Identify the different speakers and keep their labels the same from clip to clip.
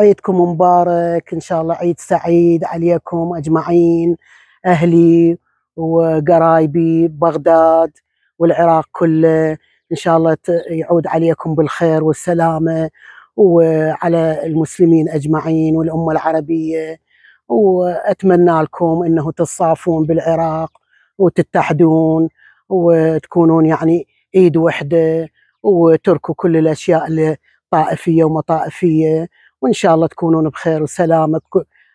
Speaker 1: عيدكم مبارك ان شاء الله عيد سعيد عليكم اجمعين اهلي وقرايبي بغداد والعراق كله ان شاء الله يعود عليكم بالخير والسلامه وعلى المسلمين اجمعين والامه العربيه واتمنى لكم انه تتصافون بالعراق وتتحدون وتكونون يعني ايد وحده وتركوا كل الاشياء الطائفيه ومطائفيه وإن شاء الله تكونون بخير وسلامة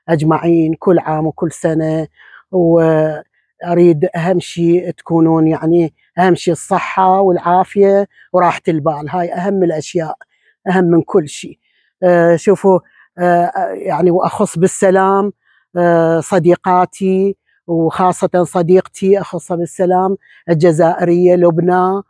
Speaker 1: أجمعين كل عام وكل سنة وأريد أهم شيء تكونون يعني أهم شيء الصحة والعافية وراحة البال هاي أهم الأشياء أهم من كل شيء آه، شوفوا آه، يعني وأخص بالسلام آه، صديقاتي وخاصة صديقتي أخصها بالسلام الجزائرية لبنى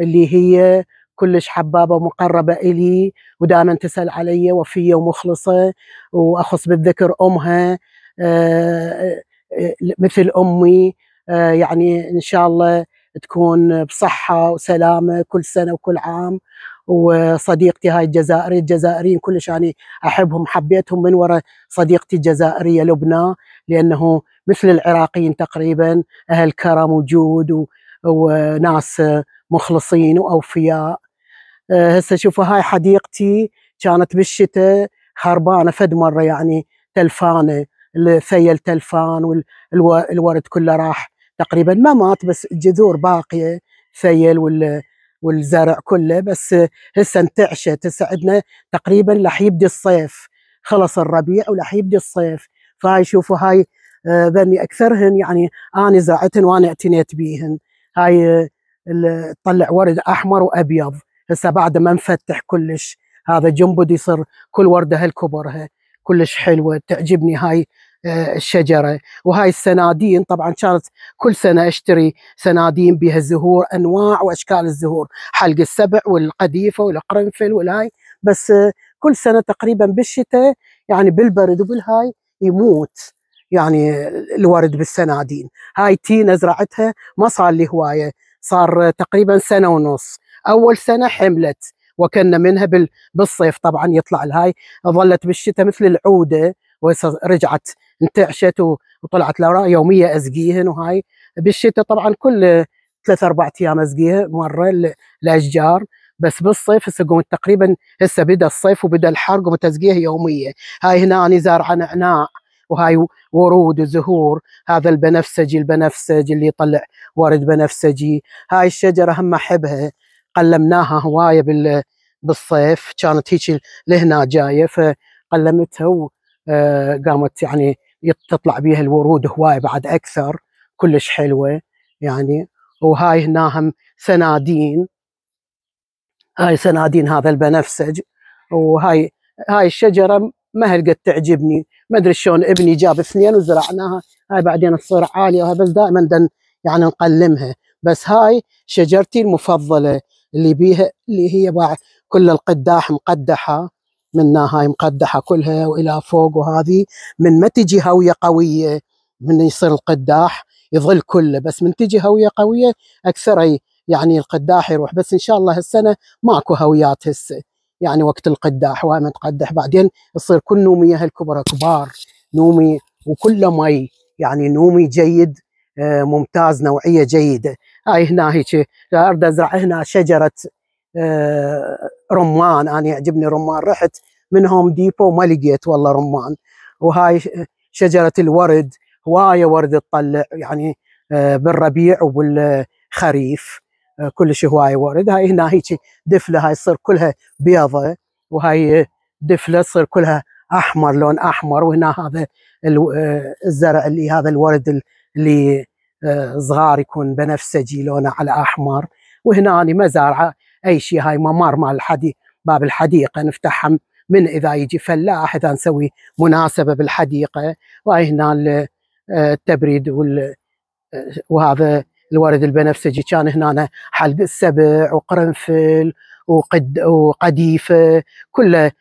Speaker 1: اللي هي كلش حبابه ومقربه الي ودائما تسال علي وفيه ومخلصه واخص بالذكر امها آه، آه، آه، مثل امي يعني ان شاء الله تكون بصحه وسلامه كل سنه وكل عام وصديقتي هاي الجزائرية الجزائريين كلش يعني أحبهم حبيتهم من وراء صديقتي الجزائرية لبنى لأنه مثل العراقيين تقريبا أهل كرم وجود وناس مخلصين وأوفياء آه، هسه شوفوا هاي حديقتي كانت بالشتاء خربانه فد مره يعني تلفانه الثيل تلفان والورد كله راح تقريبا ما مات بس الجذور باقيه ثيل وال والزرع كله بس هسه انتعشت هسه عندنا تقريبا راح يبدي الصيف خلص الربيع وراح يبدي الصيف فهاي شوفوا هاي آه، ذني اكثرهن يعني انا زرعتهن وانا اعتنيت بيهن هاي تطلع آه، ورد احمر وابيض هسه بعد ما نفتح كلش هذا جنبد يصير كل ورده هالكبرها كلش حلوه تعجبني هاي آه، الشجره وهاي السنادين طبعا كانت كل سنه اشتري سنادين بها زهور انواع واشكال الزهور حلق السبع والقديفه والقرنفل والهاي بس آه، كل سنه تقريبا بالشتاء يعني بالبرد وبالهاي يموت يعني الورد بالسنادين هاي تينا زرعتها ما صار لي هوايه صار آه، تقريبا سنه ونص اول سنه حملت وكنا منها بالصيف طبعا يطلع الهاي ظلت بالشتاء مثل العوده رجعت انتعشت وطلعت لورا يوميه ازقيهن وهاي بالشتاء طبعا كل ثلاث اربع ايام ازقيها مره الاشجار بس بالصيف هسه قمت تقريبا هسه بدا الصيف وبدا الحر قمت ازقيها يوميه هاي هنا انا زارعه نعناع وهاي ورود وزهور هذا البنفسجي البنفسجي اللي يطلع ورد بنفسجي هاي الشجره هم احبها قلمناها هوايه بالصيف كانت هيك لهنا جايه فقلمتها وقامت آه، يعني تطلع بيها الورود هوايه بعد اكثر كلش حلوه يعني وهاي هنا هم سنادين هاي سنادين هذا البنفسج وهاي هاي الشجره ما هلقت تعجبني ما ادري شلون ابني جاب اثنين وزرعناها هاي بعدين تصير عاليه بس دائما دن يعني نقلمها بس هاي شجرتي المفضله اللي بيها اللي هي بعد كل القداح مقدحه منها هاي مقدحه كلها والى فوق وهذه من ما تجي هويه قويه من يصير القداح يظل كله بس من تجي هويه قويه اكثر يعني القداح يروح بس ان شاء الله هالسنه ماكو هويات هسه يعني وقت القداح وما تقدح بعدين يصير كل نوميه هالكبرى كبار نومي وكله مي يعني نومي جيد آه، ممتاز نوعيه جيده هاي هنا هيك اريد ازرع هنا شجره آه، رمان انا يعجبني رمان رحت من هوم ديبو ما لقيت والله رمان وهاي شجره الورد هوايه ورد تطلع يعني آه، بالربيع وبالخريف كلش هوايه ورد هاي هنا هيك دفله هاي تصير كلها بيضه وهاي دفله تصير كلها احمر لون احمر وهنا هذا الزرع اللي هذا الورد اللي آه، صغار يكون بنفسجي لونه على احمر وهنا أنا مزارعه اي شيء هاي ممر مال الحديقه باب الحديقه نفتحهم من اذا يجي فلاح اذا نسوي مناسبه بالحديقه وهاي هنا آه، التبريد وال آه، وهذا الورد البنفسجي كان هنا حلق السبع وقرنفل وقد وقديفه كله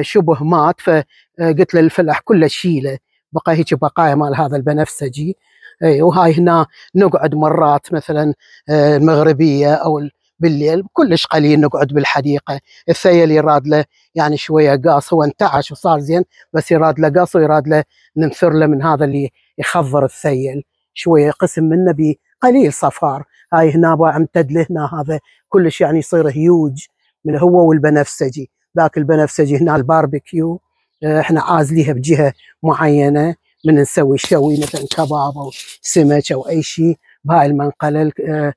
Speaker 1: شبه مات فقلت للفلاح كله شيله بقى هيك بقايا مال هذا البنفسجي اي وهاي هنا نقعد مرات مثلا آه، المغربيه او بالليل كلش قليل نقعد بالحديقه الثيل يراد له يعني شويه قاص هو انتعش وصار زين بس يراد له قاص ويراد له ننثر له من هذا اللي يخضر الثيل شويه قسم منه بقليل صفار هاي هنا امتد لهنا هذا كلش يعني يصير هيوج من هو والبنفسجي ذاك البنفسجي هنا الباربيكيو آه، احنا عازليها بجهه معينه من نسوي شوي مثلا كباب او سمك او اي شيء بهاي المنقله آه،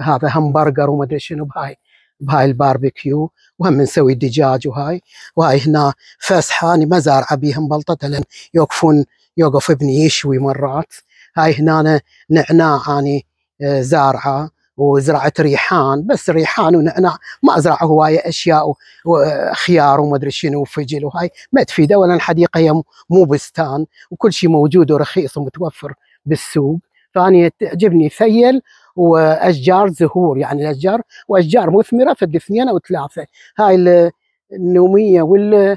Speaker 1: هذا همبرجر وما ادري شنو بهاي بهاي الباربيكيو وهم نسوي دجاج وهاي وهاي هنا فسحه انا ما زارعه بيهم بلطه لان يوقفون يوقف ابني يشوي مرات هاي هنا نعناع اني آه، زارعه وزراعه ريحان بس ريحان ونعناع ما ازرع هوايه اشياء وخيار وما ادري شنو وفجل وهاي ما تفيده ولا الحديقه هي مو بستان وكل شيء موجود ورخيص ومتوفر بالسوق فاني تعجبني فيل واشجار زهور يعني الاشجار واشجار مثمره فد اثنين او ثلاثه هاي النوميه وال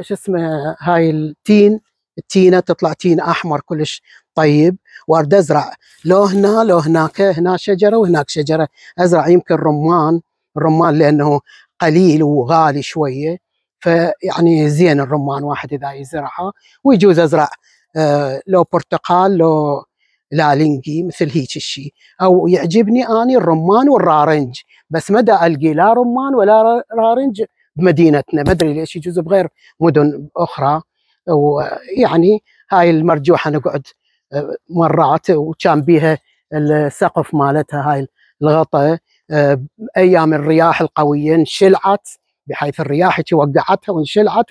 Speaker 1: شو اسمه هاي التين التينه تطلع تين احمر كلش طيب وارد ازرع لو هنا لو هناك هنا شجره وهناك شجره ازرع يمكن رمان الرمان لانه قليل وغالي شويه فيعني زين الرمان واحد اذا يزرعه ويجوز ازرع آه لو برتقال لو لالنجي مثل هيك الشيء او يعجبني اني الرمان والرارنج بس ما دا القي لا رمان ولا رارنج بمدينتنا ما ادري ليش يجوز بغير مدن اخرى ويعني هاي المرجوحه نقعد آه، مرات وكان بيها السقف مالتها هاي الغطاء آه، ايام الرياح القويه انشلعت بحيث الرياح وقعتها وانشلعت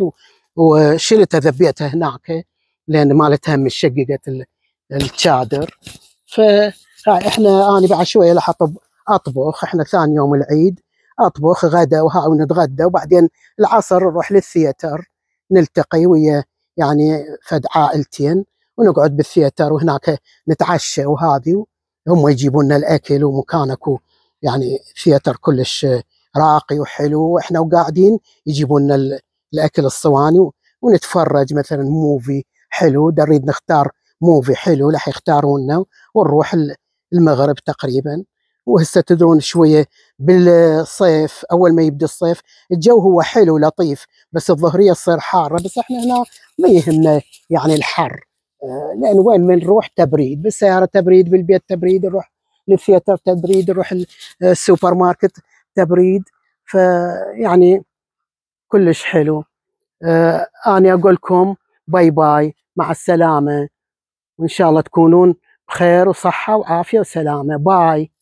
Speaker 1: وشلتها ذبيتها هناك لان مالتها مشققت الشادر فهاي احنا انا بعد شويه راح اطبخ احنا ثاني يوم العيد اطبخ غدا وها ونتغدى وبعدين العصر نروح للثياتر نلتقي ويا يعني فد عائلتين ونقعد بالثياتر وهناك نتعشى وهذه هم يجيبون لنا الاكل ومكانك يعني ثياتر كلش راقي وحلو واحنا وقاعدين يجيبون لنا الاكل الصواني ونتفرج مثلا موفي حلو نريد نختار موفي حلو راح يختاروننا ونروح المغرب تقريبا وهسه تدرون شويه بالصيف اول ما يبدا الصيف الجو هو حلو لطيف بس الظهريه تصير حاره بس احنا هنا ما يهمنا يعني الحر آه، لان وين من نروح تبريد بالسياره تبريد بالبيت تبريد نروح للثياتر تبريد نروح آه، السوبر ماركت تبريد فيعني كلش حلو آه، انا اقول لكم باي باي مع السلامه وان شاء الله تكونون بخير وصحه وعافيه وسلامه باي